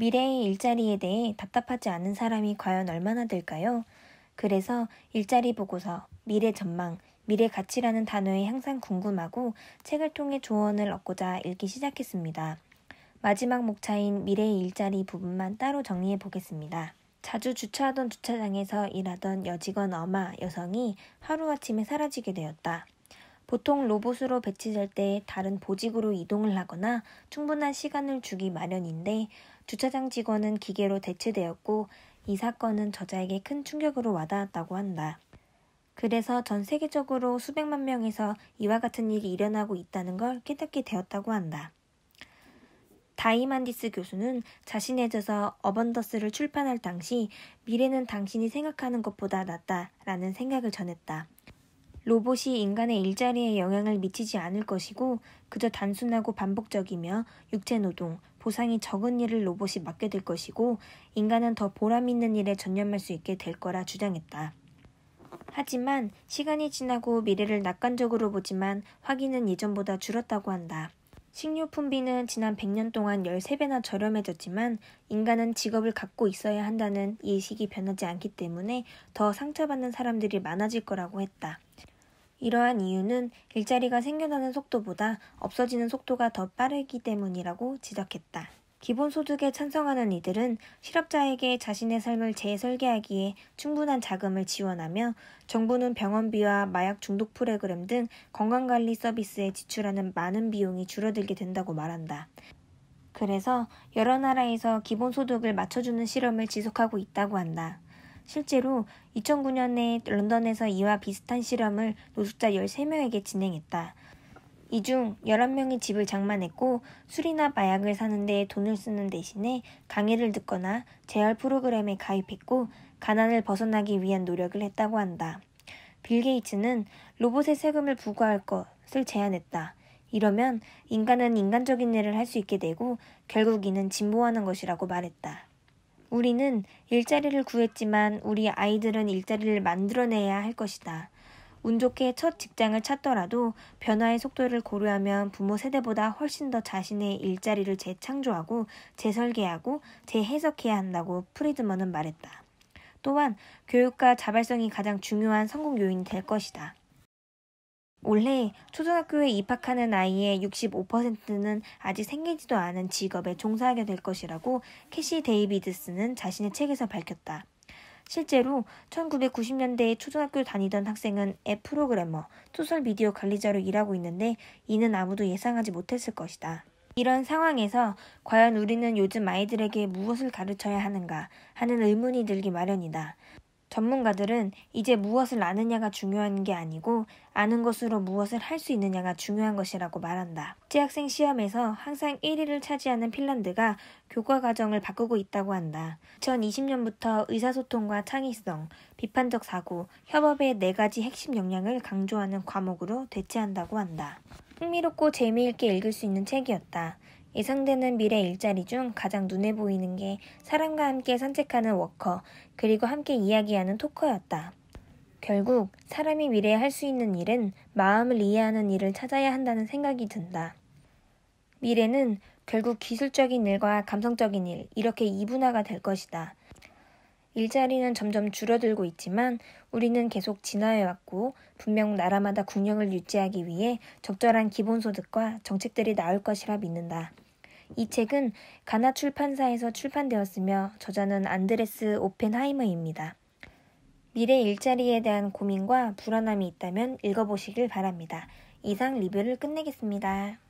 미래의 일자리에 대해 답답하지 않은 사람이 과연 얼마나 될까요? 그래서 일자리 보고서, 미래 전망, 미래 가치라는 단어에 항상 궁금하고 책을 통해 조언을 얻고자 읽기 시작했습니다. 마지막 목차인 미래의 일자리 부분만 따로 정리해 보겠습니다. 자주 주차하던 주차장에서 일하던 여직원 엄마 여성이 하루아침에 사라지게 되었다. 보통 로봇으로 배치될 때 다른 보직으로 이동을 하거나 충분한 시간을 주기 마련인데 주차장 직원은 기계로 대체되었고 이 사건은 저자에게 큰 충격으로 와닿았다고 한다. 그래서 전 세계적으로 수백만 명에서 이와 같은 일이 일어나고 있다는 걸 깨닫게 되었다고 한다. 다이만디스 교수는 자신의 저서 어번더스를 출판할 당시 미래는 당신이 생각하는 것보다 낫다라는 생각을 전했다. 로봇이 인간의 일자리에 영향을 미치지 않을 것이고 그저 단순하고 반복적이며 육체노동, 보상이 적은 일을 로봇이 맡게 될 것이고 인간은 더 보람 있는 일에 전념할 수 있게 될 거라 주장했다. 하지만 시간이 지나고 미래를 낙관적으로 보지만 확인은 예전보다 줄었다고 한다. 식료품비는 지난 100년 동안 13배나 저렴해졌지만 인간은 직업을 갖고 있어야 한다는 인식이 변하지 않기 때문에 더 상처받는 사람들이 많아질 거라고 했다. 이러한 이유는 일자리가 생겨나는 속도보다 없어지는 속도가 더 빠르기 때문이라고 지적했다. 기본소득에 찬성하는 이들은 실업자에게 자신의 삶을 재설계하기에 충분한 자금을 지원하며 정부는 병원비와 마약 중독 프로그램 등 건강관리 서비스에 지출하는 많은 비용이 줄어들게 된다고 말한다. 그래서 여러 나라에서 기본소득을 맞춰주는 실험을 지속하고 있다고 한다. 실제로 2009년에 런던에서 이와 비슷한 실험을 노숙자 13명에게 진행했다. 이 중 11명이 집을 장만했고 술이나 마약을 사는데 돈을 쓰는 대신에 강의를 듣거나 재활 프로그램에 가입했고 가난을 벗어나기 위한 노력을 했다고 한다. 빌 게이츠는 로봇의 세금을 부과할 것을 제안했다. 이러면 인간은 인간적인 일을 할 수 있게 되고 결국 이는 진보하는 것이라고 말했다. 우리는 일자리를 구했지만 우리 아이들은 일자리를 만들어내야 할 것이다. 운 좋게 첫 직장을 찾더라도 변화의 속도를 고려하면 부모 세대보다 훨씬 더 자신의 일자리를 재창조하고 재설계하고 재해석해야 한다고 프리드먼은 말했다. 또한 교육과 자발성이 가장 중요한 성공 요인이 될 것이다. 올해 초등학교에 입학하는 아이의 65%는 아직 생기지도 않은 직업에 종사하게 될 것이라고 캐시 데이비드스는 자신의 책에서 밝혔다. 실제로 1990년대에 초등학교 다니던 학생은 앱 프로그래머, 소셜 미디어 관리자로 일하고 있는데 이는 아무도 예상하지 못했을 것이다. 이런 상황에서 과연 우리는 요즘 아이들에게 무엇을 가르쳐야 하는가 하는 의문이 들기 마련이다. 전문가들은 이제 무엇을 아느냐가 중요한 게 아니고 아는 것으로 무엇을 할 수 있느냐가 중요한 것이라고 말한다. 재학생 시험에서 항상 1위를 차지하는 핀란드가 교과 과정을 바꾸고 있다고 한다. 2020년부터 의사소통과 창의성, 비판적 사고, 협업의 네 가지 핵심 역량을 강조하는 과목으로 대체한다고 한다. 흥미롭고 재미있게 읽을 수 있는 책이었다. 예상되는 미래 일자리 중 가장 눈에 보이는 게 사람과 함께 산책하는 워커, 그리고 함께 이야기하는 토커였다. 결국 사람이 미래에 할 수 있는 일은 마음을 이해하는 일을 찾아야 한다는 생각이 든다. 미래는 결국 기술적인 일과 감성적인 일, 이렇게 이분화가 될 것이다. 일자리는 점점 줄어들고 있지만 우리는 계속 진화해왔고 분명 나라마다 국영을 유지하기 위해 적절한 기본소득과 정책들이 나올 것이라 믿는다. 이 책은 가나 출판사에서 출판되었으며 저자는 안드레스 오펜하이머입니다. 미래 일자리에 대한 고민과 불안함이 있다면 읽어보시길 바랍니다. 이상 리뷰를 끝내겠습니다.